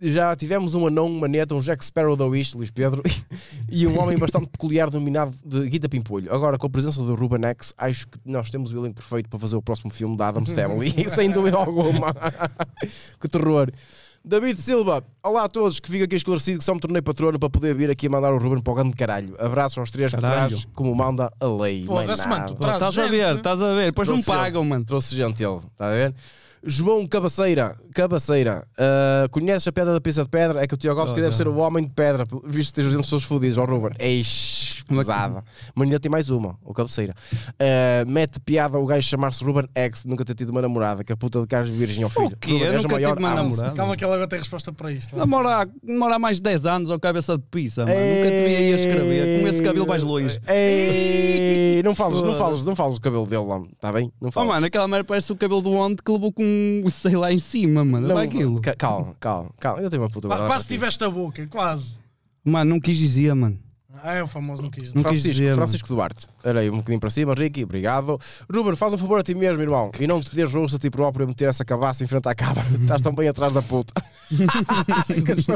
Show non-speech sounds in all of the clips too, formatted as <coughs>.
Já tivemos um anão, uma neta, um Jack Sparrow da Wish, Luís Pedro, <laughs> e um homem bastante peculiar dominado de Guita Pimpolho. Agora, com a presença do Ruben X, acho que nós temos o elenco perfeito para fazer o próximo filme da Adams uhum. <laughs> Family, sem dúvida alguma. <laughs> que terror. David Silva, olá a todos, que fico aqui esclarecido que só me tornei patrono para poder vir aqui mandar o Ruben para o grande caralho. Abraços aos três caralho. como manda a lei. Foda-se, é mano, tu Estás a ver, né? estás a ver, depois não pagam, mano. Trouxe gente ele, estás a ver? João Cabaceira, Cabaceira, uh, conheces a pedra da pizza de pedra? É que o Tiago que deve ser o homem de pedra, visto que tens os dentes todos fodidos, ó Ruben. Eish, é pesada. Mas ainda tem mais uma, o cabeceira. Uh, mete piada o gajo chamar-se Ruben X, nunca ter tido uma namorada, que é a puta de Carlos Virgem ao filho. O quê? Ruben, é nunca tive uma namorada. Calma que ela agora tem resposta para isto. Namora, namora há mais de 10 anos ao cabeça de pizza, mano. nunca te vi aí a escrever, com esse cabelo mais longe. Ei, não fales, não fales, não fales do cabelo dele, lá, está bem? Não fales. Oh, mano, aquela merda parece o cabelo do onde que levou com, sei lá, em cima, mano. Não, é aquilo. Calma, calma, calma. Eu tenho uma puta Quase tiveste a boca, quase. Mano, não quis dizer, mano. Ah, é o famoso não quis. Não Francisco, Francisco Duarte. Olha aí, um bocadinho para cima, Ricky, obrigado. Ruben, faz um favor a ti mesmo, irmão, e não te dês rosto a ti próprio a meter essa cabaça em frente à cabra. <laughs> Estás tão bem atrás da puta. que <laughs> susto.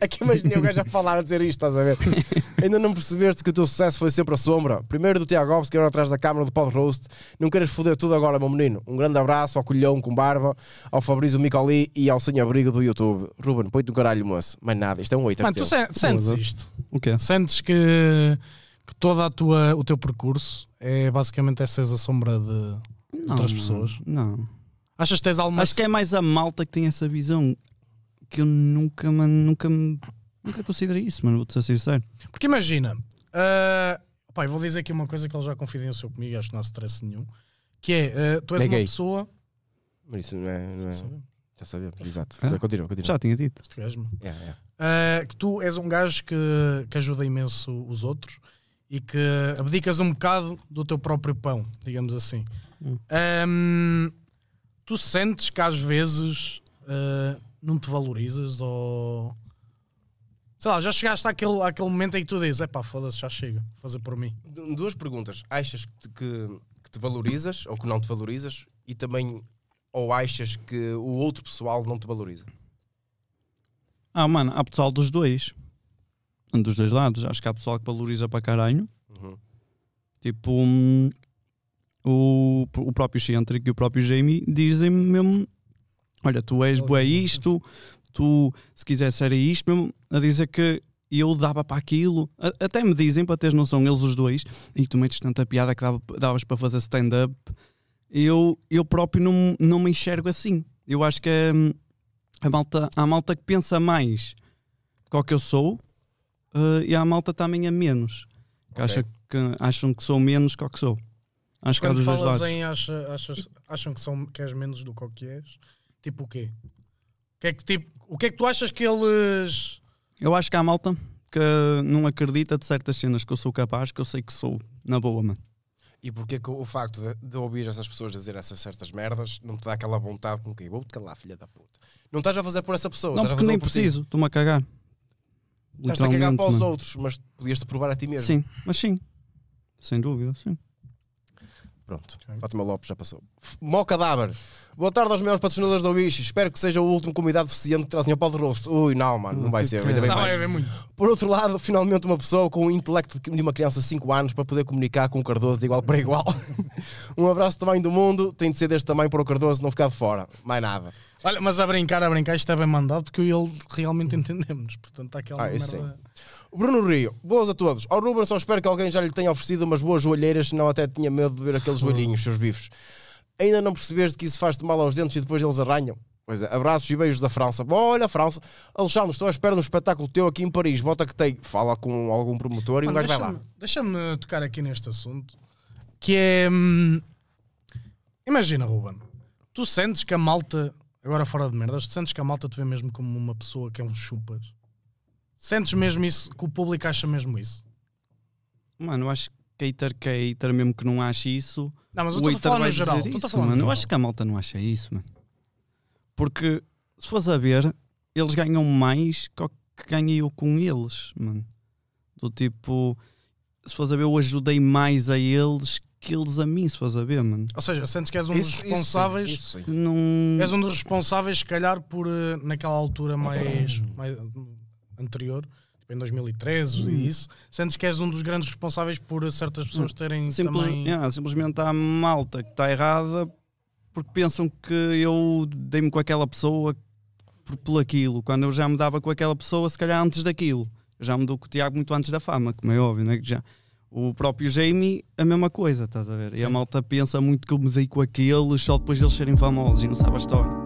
é que imaginei o gajo a falar, a dizer isto, estás a ver? <laughs> Ainda não percebeste que o teu sucesso foi sempre a sombra. Primeiro do Tiago Alves, que era atrás da câmara do Pod Roast. Não queres foder tudo agora, meu menino. Um grande abraço ao Colhão com Barba, ao Fabrício Micoli e ao Senhor Abrigo do YouTube. Ruben, põe-te no caralho, moço. Mais nada, isto é um oito. É Mano, tu, sen tu sentes isto? O quê? Sentes que que a tua, o teu percurso é basicamente essas sombra de não, outras pessoas? Não. Achas que tens alguma. Acho que é mais a malta que tem essa visão que eu nunca, mano, nunca, nunca considerei isso, mano. Vou-te ser sincero. Porque imagina, uh, vou dizer aqui uma coisa que ele já confidenciou comigo, acho que não há stress nenhum. Que é, uh, tu és é uma gay. pessoa. Isso não é. Não é... Já sabemos, exato. Ah? Continua, continua. Já tinha dito. Este gajo, yeah, yeah. Uh, que tu és um gajo que, que ajuda imenso os outros e que abdicas um bocado do teu próprio pão, digamos assim. Hum. Um, tu sentes que às vezes uh, não te valorizas ou sei lá, já chegaste àquele, àquele momento em que tu dizes: é pá, foda-se, já chega, fazer por mim. Duas perguntas. Achas que, que, que, te valorizas ou que não te valorizas? E também, ou achas que o outro pessoal não te valoriza? Ah, mano, há pessoal dos dois dos dois lados. Acho que há pessoal que valoriza para caralho. Uhum. Tipo, um, o, o próprio Centric e o próprio Jamie dizem mesmo: Olha, tu és boa isto, tu se quiseres ser isto, mesmo a dizer que eu dava para aquilo. A, até me dizem, para teres noção, eles os dois, e tu metes tanta piada que dava, davas para fazer stand-up. Eu, eu próprio não, não me enxergo assim. Eu acho que a, é, hum, a malta, a malta que pensa mais qual que eu sou uh, e há malta também a menos. Que, okay. acha que acham que sou menos que o que sou. Acho Quando que há dos dois lados. Em, acha, achas, acham que, são, que és menos do que o que és? Tipo o quê? O que é que, tipo, o que, é que tu achas que eles. Eu acho que há malta que não acredita de certas cenas que eu sou capaz, que eu sei que sou, na boa, mano. E porque é que o facto de, de, ouvir essas pessoas dizer essas certas merdas não te dá aquela vontade com que vou-te calar, filha da puta. Não estás a fazer por essa pessoa, não, porque nem por preciso, estou-me a cagar. Estás a cagar para os outros, mas podias-te provar a ti mesmo. Sim, mas sim. Sem dúvida, sim. Pronto, okay. Fátima Lopes já passou. Mó cadáver. Boa tarde aos melhores patrocinadores da Wish. Espero que seja o último convidado deficiente que trazem ao pau de rosto. Ui, não, mano, não vai ser. Ainda bem não mais. muito. Por outro lado, finalmente uma pessoa com o intelecto de uma criança de 5 anos para poder comunicar com o Cardoso de igual para igual. <laughs> um abraço também do mundo. Tem de ser deste também para o Cardoso não ficar de fora. Mais nada. Olha, mas a brincar, a brincar, isto é bem mandado porque eu e ele realmente entendemos. Portanto, está aquela ah, merda. Sim. Bruno Rio, boas a todos. Ao Ruben só espero que alguém já lhe tenha oferecido umas boas joalheiras, senão até tinha medo de ver aqueles hum. joelhinhos, seus bifes. Ainda não percebeste que isso faz-te mal aos dentes e depois eles arranham? Pois é, abraços e beijos da França. Bom, olha, França. Alexandre, estou à espera de um espetáculo teu aqui em Paris. Bota que tem. Fala com algum promotor Mano, e um gajo vai lá. Deixa-me tocar aqui neste assunto que é. Hum, imagina, Ruben, tu sentes que a malta agora fora de merdas, sentes que a malta te vê mesmo como uma pessoa que é um chupas? Sentes mesmo isso, que o público acha mesmo isso? Mano, eu acho que hater que é hater mesmo que não acha isso. Não, mas eu estou a falar no geral. Isso, falando mano. Eu acho que a malta não acha isso, mano. Porque se fores a ver, eles ganham mais que, que ganhei eu com eles, mano. Do tipo, se fores a ver, eu ajudei mais a eles que eles a mim se faz a ver, mano. Ou seja, sentes que és um dos isso, responsáveis. Isso, isso, num... És um dos responsáveis, se calhar, por eh, naquela altura mais, <coughs> mais anterior, tipo em 2013 hum. e isso, sentes que és um dos grandes responsáveis por certas pessoas hum. terem Simples, também... simplesmente há malta que está errada porque pensam que eu dei-me com aquela pessoa por, por aquilo, quando eu já me dava com aquela pessoa, se calhar antes daquilo. Eu já me dou com o Tiago muito antes da fama, como é óbvio, não é que já o próprio Jamie, a mesma coisa, estás a ver? Sim. E a malta pensa muito que eu me dei com aqueles só depois de eles serem famosos e não sabe a história.